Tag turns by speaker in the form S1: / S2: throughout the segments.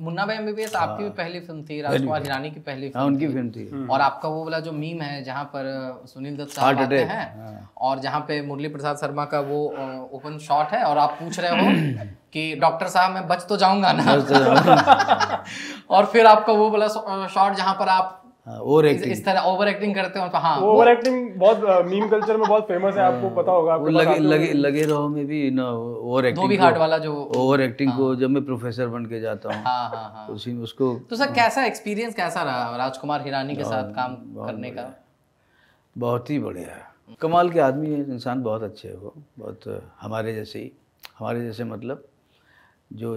S1: मुन्ना भाई एमबीबीएस आपकी भी हाँ। पहली फिल्म थी राजकुमार हिरानी की पहली फिल्म हाँ, उनकी
S2: फिल्म थी हम्म। और आपका
S1: वो वाला जो मीम है जहाँ पर सुनील दत्त साहब आते हैं हाँ। और जहाँ पे मुरली प्रसाद शर्मा का वो ओपन शॉट है और आप पूछ रहे हो कि डॉक्टर साहब मैं बच तो जाऊंगा ना तो और फिर आपका वो वाला शॉट जहाँ पर आप
S2: ओवर हाँ, एक्टिंग इस
S1: तरह ओवर एक्टिंग करते तो हाँ ओवर एक्टिंग बहुत मीम uh, कल्चर में बहुत फेमस है हाँ। आपको पता होगा आपको लगे लगे लगे
S2: रहो में भी ना ओवर एक्टिंग वाला जो ओवर एक्टिंग को हाँ। जब मैं प्रोफेसर बन के जाता हूँ हाँ हाँ हाँ उसी में उसको तो सर कैसा
S1: एक्सपीरियंस कैसा रहा राजकुमार हिरानी के साथ काम करने का
S2: बहुत ही बढ़िया कमाल के आदमी है इंसान बहुत अच्छे है वो बहुत हमारे जैसे ही हमारे जैसे मतलब जो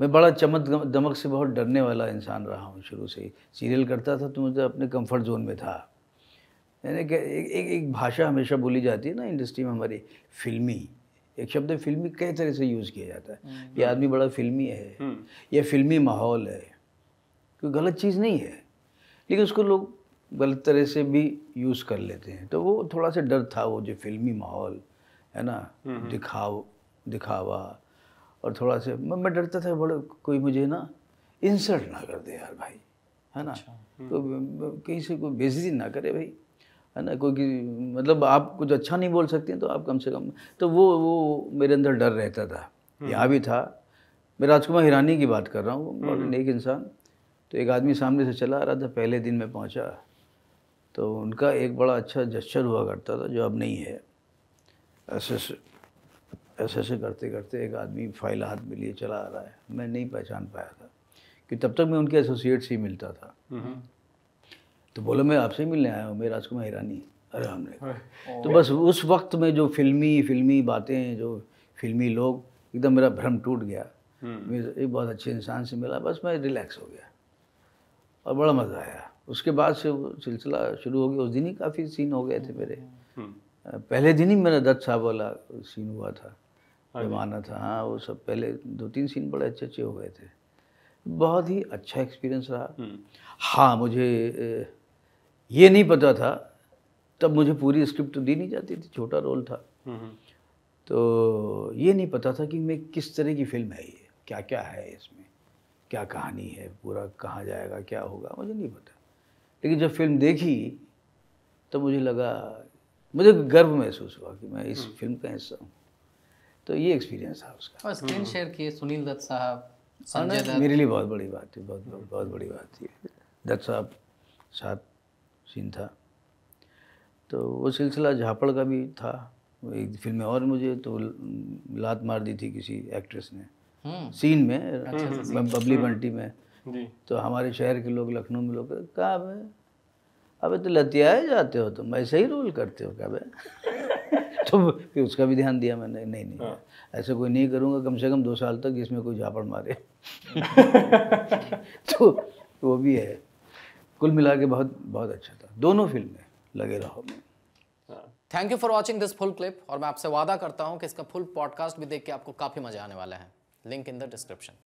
S2: मैं बड़ा चमक दमक से बहुत डरने वाला इंसान रहा हूँ शुरू से ही सीरियल करता था तो मुझे अपने कंफर्ट जोन में था यानी कि एक एक, एक भाषा हमेशा बोली जाती है ना इंडस्ट्री में हमारी फिल्मी एक शब्द फिल्मी कई तरह से यूज़ किया जाता है हम्म, ये हम्म। आदमी बड़ा फिल्मी है हम्म। या फिल्मी माहौल है कोई गलत चीज़ नहीं है लेकिन उसको लोग गलत तरह से भी यूज़ कर लेते हैं तो वो थोड़ा सा डर था वो जो फिल्मी माहौल है ना दिखाव दिखावा और थोड़ा से मैं डरता था बड़ा कोई मुझे ना इंसल्ट ना कर दे यार भाई है ना अच्छा। तो हम्म। कहीं से कोई बेजती ना करे भाई है ना कोई मतलब आप कुछ अच्छा नहीं बोल सकते तो आप कम से कम तो वो वो मेरे अंदर डर रहता था हम्म। यहाँ भी था मैं राजकुमार हिरानी की बात कर रहा हूँ हम्म। बहुत नेक इंसान तो एक आदमी सामने से चला आ रहा था पहले दिन में पहुँचा तो उनका एक बड़ा अच्छा जश्चर हुआ करता था जो अब नहीं है ऐसे ऐसे ऐसे करते करते एक आदमी फाइल हाथ में लिए चला आ रहा है मैं नहीं पहचान पाया था कि तब तक मैं उनके एसोसिएट से ही मिलता था हम्म। तो बोलो मैं आपसे मिलने आया हूँ मेरा राजकुमार हैरानी अरे हमने तो बस उस वक्त में जो फिल्मी फिल्मी बातें जो फिल्मी लोग एकदम मेरा भ्रम टूट गया हम्म। एक बहुत अच्छे इंसान से मिला बस मैं रिलैक्स हो गया और बड़ा मज़ा आया उसके बाद से वो सिलसिला शुरू हो गया उस दिन ही काफ़ी सीन हो गए थे मेरे हम्म। पहले दिन ही मेरा दत्त साहब वाला सीन हुआ था हाँ जमाना था हाँ वो सब पहले दो तीन सीन बड़े अच्छे अच्छे हो गए थे बहुत ही अच्छा एक्सपीरियंस रहा हम्म। हाँ मुझे ये नहीं पता था तब मुझे पूरी स्क्रिप्ट तो दी नहीं जाती थी छोटा रोल था हम्म, हम्म। तो ये नहीं पता था कि मैं किस तरह की फ़िल्म है ये क्या क्या है इसमें क्या कहानी है पूरा कहाँ जाएगा क्या होगा मुझे नहीं पता लेकिन जब फिल्म देखी तो मुझे लगा मुझे गर्व महसूस हुआ कि मैं इस फिल्म का हिस्सा हूँ तो ये एक्सपीरियंस था उसका
S1: और स्क्रीन शेयर किए सुनील दत्त साहब हाँ, मेरे लिए बहुत
S2: बड़ी बात थी बहुत बहुत, बहुत बड़ी बात थी दत्त साहब साथ सीन था तो वो सिलसिला झापड़ का भी था एक फिल्म में और मुझे तो लात मार दी थी किसी एक्ट्रेस ने सीन हम्म। में अच्छा, हम्म, अच्छा हम्म, बबली बंटी में तो हमारे शहर के लोग लखनऊ में लोग कहा अबे तो लतियाए जाते हो तुम ऐसे ही रोल करते हो क्या तो फिर उसका भी ध्यान दिया मैंने नहीं नहीं ऐसे हाँ। ऐसा कोई नहीं करूँगा कम से कम दो साल तक जिसमें कोई झापड़ मारे तो वो भी है कुल मिला के बहुत बहुत अच्छा था दोनों फिल्में Lage Raho
S1: thank you for watching this full clip और मैं आपसे वादा करता हूँ कि इसका फुल पॉडकास्ट भी देख के आपको काफ़ी मजा आने वाला है लिंक इन द डिस्क्रिप्शन